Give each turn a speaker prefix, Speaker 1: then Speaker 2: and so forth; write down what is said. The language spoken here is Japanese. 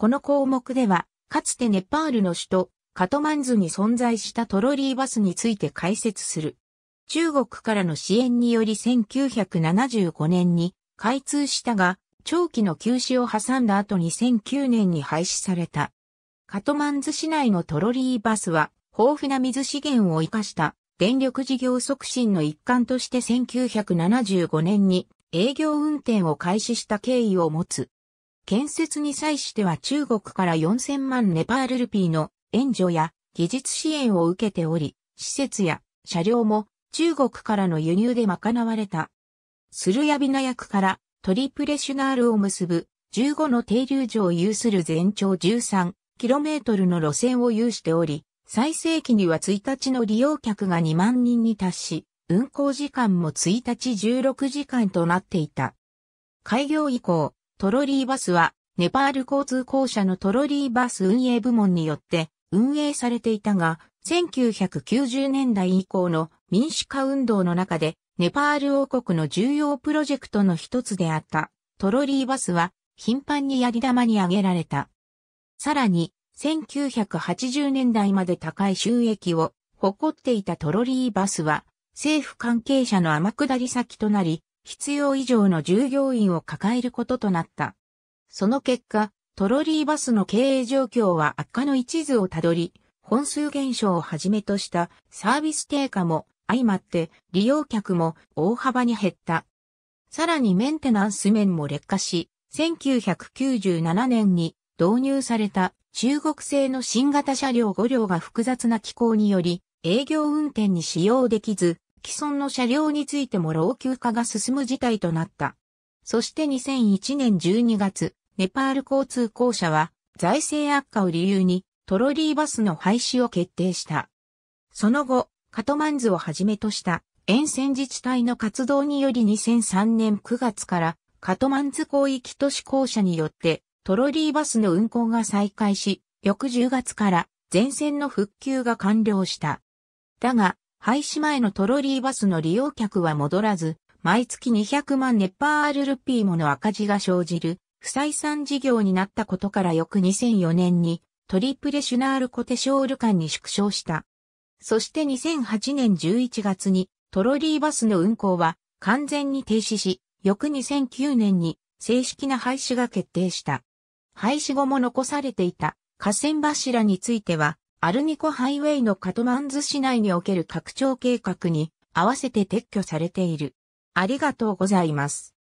Speaker 1: この項目では、かつてネパールの首都、カトマンズに存在したトロリーバスについて解説する。中国からの支援により1975年に開通したが、長期の休止を挟んだ後2009年に廃止された。カトマンズ市内のトロリーバスは、豊富な水資源を生かした電力事業促進の一環として1975年に営業運転を開始した経緯を持つ。建設に際しては中国から4000万ネパールルピーの援助や技術支援を受けており、施設や車両も中国からの輸入で賄われた。スルヤビナ役からトリプレシュナールを結ぶ15の停留所を有する全長 13km の路線を有しており、最盛期には1日の利用客が2万人に達し、運行時間も1日16時間となっていた。開業以降、トロリーバスは、ネパール交通公社のトロリーバス運営部門によって運営されていたが、1990年代以降の民主化運動の中で、ネパール王国の重要プロジェクトの一つであったトロリーバスは頻繁にやり玉に挙げられた。さらに、1980年代まで高い収益を誇っていたトロリーバスは、政府関係者の天下り先となり、必要以上の従業員を抱えることとなった。その結果、トロリーバスの経営状況は悪化の一途をたどり、本数減少をはじめとしたサービス低下も相まって利用客も大幅に減った。さらにメンテナンス面も劣化し、1997年に導入された中国製の新型車両5両が複雑な機構により営業運転に使用できず、既存の車両についても老朽化が進む事態となった。そして2001年12月、ネパール交通公社は財政悪化を理由にトロリーバスの廃止を決定した。その後、カトマンズをはじめとした沿線自治体の活動により2003年9月からカトマンズ広域都市公社によってトロリーバスの運行が再開し、翌10月から全線の復旧が完了した。だが、廃止前のトロリーバスの利用客は戻らず、毎月200万ネッパールルピーもの赤字が生じる、不採算事業になったことから翌2004年に、トリプレシュナールコテショール間に縮小した。そして2008年11月に、トロリーバスの運行は完全に停止し、翌2009年に正式な廃止が決定した。廃止後も残されていた河川柱については、アルニコハイウェイのカトマンズ市内における拡張計画に合わせて撤去されている。ありがとうございます。